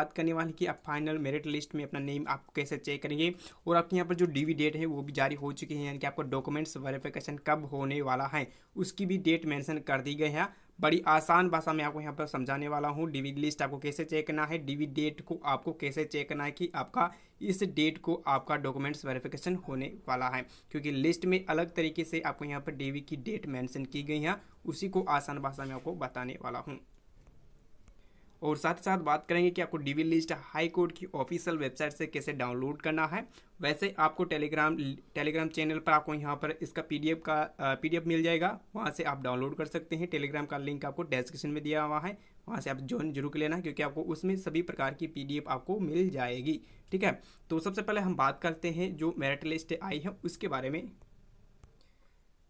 बात करने वाले कि आप फाइनल मेरिट लिस्ट में अपना नेम आप कैसे चेक करेंगे और आपके यहाँ पर जो डीवी डेट है वो भी जारी हो चुकी है यानी कि आपका डॉक्यूमेंट्स वेरिफिकेशन कब होने वाला है उसकी भी डेट मेंशन कर दी गई है बड़ी आसान भाषा में आपको यहाँ पर समझाने वाला हूँ डीवी लिस्ट आपको कैसे चेक करना है डीवी डेट को आपको कैसे चेक करना है कि आपका इस डेट को आपका डॉक्यूमेंट्स वेरिफिकेशन होने वाला है क्योंकि लिस्ट में अलग तरीके से आपको यहाँ पर डीवी की डेट मेंशन की गई है उसी को आसान भाषा में आपको बताने वाला हूँ और साथ ही साथ बात करेंगे कि आपको डीवी लिस्ट हाई कोर्ट की ऑफिशियल वेबसाइट से कैसे डाउनलोड करना है वैसे आपको टेलीग्राम टेलीग्राम चैनल पर आपको यहाँ पर इसका पीडीएफ का पीडीएफ मिल जाएगा वहाँ से आप डाउनलोड कर सकते हैं टेलीग्राम का लिंक आपको डिस्क्रिप्शन में दिया हुआ है वहाँ से आप ज्वाइन जरूर कर लेना क्योंकि आपको उसमें सभी प्रकार की पी आपको मिल जाएगी ठीक है तो सबसे पहले हम बात करते हैं जो मेरिट लिस्ट आई है उसके बारे में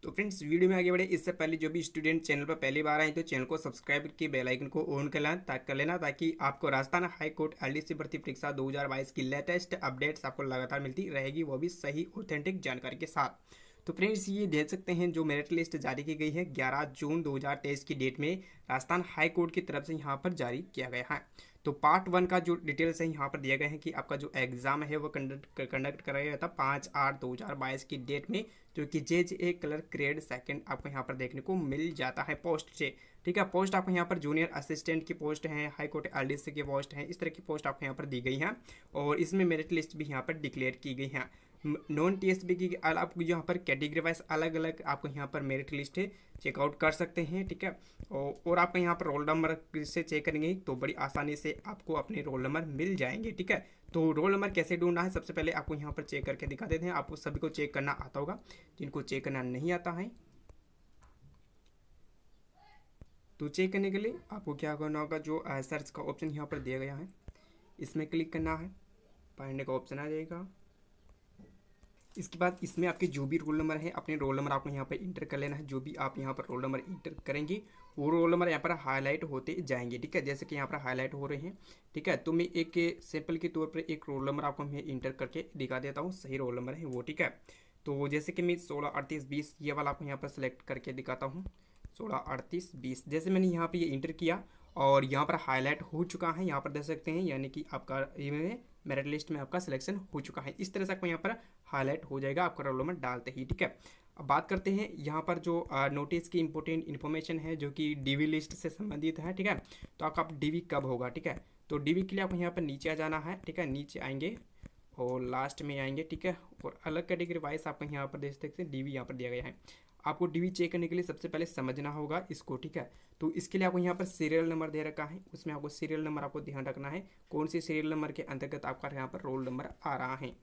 तो फ्रेंड्स वीडियो में आगे बढ़े इससे पहले जो भी स्टूडेंट चैनल पर पहली बार आए तो चैनल को सब्सक्राइब करके बेल आइकन को ऑन कर लेना कर लेना ताकि आपको राजस्थान हाई कोर्ट एलडीसी भर्ती परीक्षा 2022 की लेटेस्ट अपडेट्स आपको लगातार मिलती रहेगी वो भी सही ऑथेंटिक जानकारी के साथ तो फ्रेंड्स ये देख सकते हैं जो मेरिट लिस्ट जारी की गई है ग्यारह जून तेईस की डेट में राजस्थान हाई कोर्ट की तरफ से यहाँ पर जारी किया गया है तो पार्ट वन का जो डिटेल्स है यहाँ पर दिया गया है कि आपका जो एग्ज़ाम है वो कंडक्ट कंडक्ट कराया गया था पाँच आठ दो हज़ार बाईस की डेट में जो कि J J A colour grade second आपको यहाँ पर देखने को मिल जाता है पोस्ट से ठीक है पोस्ट आपको यहाँ पर जूनियर असिस्टेंट की पोस्ट है हाई कोर्ट आर की पोस्ट है इस तरह की पोस्ट आपको यहाँ पर दी गई है और इसमें मेरिट लिस्ट भी यहाँ पर डिक्लेयर की गई है नॉन टीएसबी की आपको यहाँ पर कैटेगरी वाइज अलग अलग आपको यहाँ पर मेरिट लिस्ट है चेकआउट कर सकते हैं ठीक है और आपका यहाँ पर रोल नंबर से चेक करेंगे तो बड़ी आसानी से आपको अपने रोल नंबर मिल जाएंगे ठीक है तो रोल नंबर कैसे ढूंढना है सबसे पहले आपको यहाँ पर चेक करके दिखा देते हैं आपको सभी को चेक करना आता होगा जिनको चेक करना नहीं आता है तो चेक करने के लिए आपको क्या करना होगा जो सर्च का ऑप्शन यहाँ पर दिया गया है इसमें क्लिक करना है पढ़ने का ऑप्शन आ जाएगा इसके बाद इसमें आपके जो भी रोल नंबर है अपने रोल नंबर आपको यहाँ पर इंटर कर लेना है जो भी आप यहाँ पर रोल नंबर इंटर करेंगे वो रोल नंबर यहाँ पर हाईलाइट होते जाएंगे ठीक है जैसे कि यहाँ पर हाईलाइट हो रहे हैं ठीक है तो मैं एक सैंपल के तौर पर एक रोल नंबर आपको मैं इंटर करके दिखा देता हूँ सही रोल नंबर है वो ठीक है तो जैसे कि मैं सोलह अड़तीस बीस ये वाला आपको यहाँ पर सेलेक्ट करके दिखाता हूँ सोलह अड़तीस बीस जैसे मैंने यहाँ पर ये इंटर किया और यहाँ पर हाईलाइट हो चुका है यहाँ पर देख सकते हैं यानी कि आपका ये मेरिट लिस्ट में आपका सिलेक्शन हो चुका है इस तरह से आपको यहाँ पर हाईलाइट हो जाएगा आपका रोलोमेंट डालते ही ठीक है अब बात करते हैं यहाँ पर जो नोटिस की इंपॉर्टेंट इन्फॉर्मेशन है जो कि डीवी लिस्ट से संबंधित है ठीक है तो आपका आप डीवी कब होगा ठीक है तो डीवी के लिए आपको यहाँ पर नीचे आ जाना है ठीक है नीचे आएंगे और लास्ट में आएंगे ठीक है और अलग कैटेगरी वाइज आपको यहाँ पर देख सकते हैं डी वी यहाँ पर दिया गया है आपको डी चेक करने के लिए सबसे पहले समझना होगा इसको ठीक है तो इसके लिए आपको यहाँ पर सीरियल नंबर दे रखा है उसमें आपको सीरियल नंबर आपको ध्यान रखना है कौन से सीरियल नंबर के अंतर्गत आपका यहाँ पर रोल नंबर आ रहा है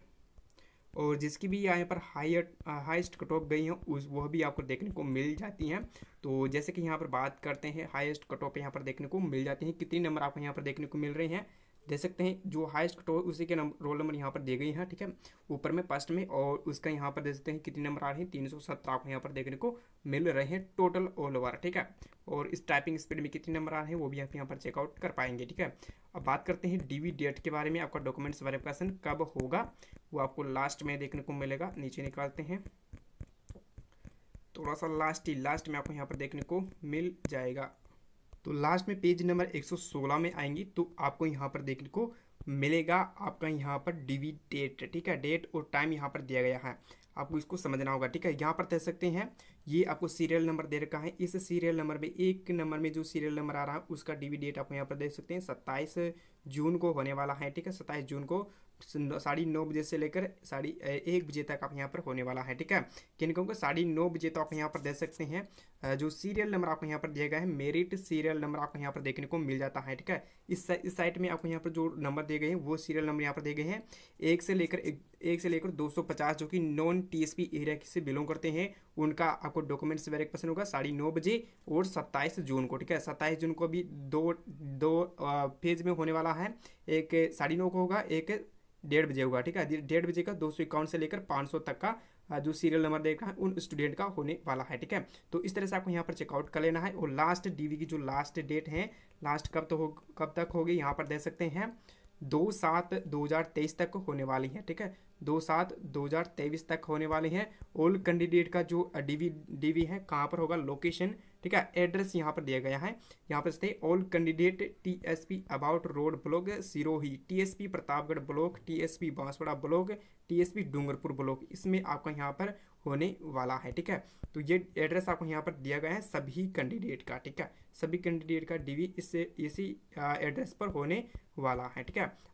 और जिसकी भी यहाँ पर हाइट हाइस्ट कट ऑफ गई हैं उस वह भी आपको देखने को मिल जाती हैं तो जैसे कि यहाँ पर बात करते हैं हाइस्ट कट ऑफ यहाँ पर देखने को मिल जाती हैं कितने नंबर आपको यहाँ पर देखने को मिल रहे हैं दे सकते हैं जो हाइस्ट कट उसी के नंबर रोल नंबर यहाँ पर दे गई हैं ठीक है ऊपर में फर्स्ट में और उसका यहाँ पर दे सकते हैं कितने नंबर आ रहे हैं तीन सौ सत्रह आपको यहाँ पर देखने को मिल रहे हैं टोटल ऑल ओवर ठीक है और इस टाइपिंग स्पीड में कितने नंबर आ रहे हैं वो भी आप यहाँ पर चेकआउट कर पाएंगे ठीक है अब बात करते हैं डी डेट के बारे में आपका डॉक्यूमेंट्स वेरिफिकेशन कब होगा वो आपको लास्ट में देखने को मिलेगा नीचे निकालते हैं थोड़ा सा लास्ट ही लास्ट में आपको यहाँ पर देखने को मिल जाएगा तो लास्ट में पेज नंबर 116 में आएंगी तो आपको यहाँ पर देखने को मिलेगा आपका यहाँ पर डीवी डेट ठीक है डेट और टाइम यहाँ पर दिया गया है आपको इसको समझना होगा ठीक है यहाँ पर कह सकते हैं ये आपको सीरियल नंबर दे रखा है इस सीरियल नंबर में एक नंबर में जो सीरियल नंबर आ रहा है उसका डीवी डेट आपको यहाँ पर देख सकते हैं सत्ताईस जून को होने वाला है ठीक है सत्ताईस जून को साढ़े नौ बजे से लेकर साढ़े एक बजे तक आप यहाँ पर होने वाला है ठीक है किनकों को साढ़े नौ बजे तो आप यहाँ पर दे सकते हैं जो सीरियल नंबर आपको यहाँ पर दिया गया है मेरिट सीरियल नंबर आपको यहाँ पर देखने को मिल जाता है ठीक है इस इस साइट में आपको यहाँ पर जो नंबर दिए गए हैं वो सीरियल नंबर यहाँ पर दिए गए हैं एक से लेकर एक से लेकर 250 जो कि नॉन टीएसपी एरिया से बिलोंग करते हैं उनका आपको डॉक्यूमेंट्स पसंद होगा साढ़े नौ बजे और 27 जून को ठीक है 27 जून को भी दो दो फेज में होने वाला है एक साढ़े नौ को होगा एक डेढ़ बजे होगा ठीक है डेढ़ बजे का दो सौ इक्यावन से लेकर पाँच सौ तक का जो सीरियल नंबर देखा है उन स्टूडेंट का होने वाला है ठीक है तो इस तरह से आपको यहाँ पर चेकआउट कर लेना है और लास्ट डीवी की जो लास्ट डेट है लास्ट कब तो हो कब तक होगी यहाँ पर दे सकते हैं दो सात दो हज़ार तेईस तक होने वाली हैं ठीक है दो सात दो हज़ार तेईस तक होने वाली हैं ओल्ड कैंडिडेट का जो डीवी डीवी है कहाँ पर होगा लोकेशन ठीक है एड्रेस यहाँ पर दिया गया है यहाँ पर थे old candidate T S P Abu Road block Sirohi T S P Pratapgarh block T S P Banswara block T S P Dungarpur block इसमें आपका यहाँ पर होने वाला है ठीक है तो ये एड्रेस आपको यहाँ पर दिया गया है सभी कैंडिडेट का ठीक है सभी कैंडिडेट का डीवी इस इसी एड्रेस पर होने वाला है ठीक है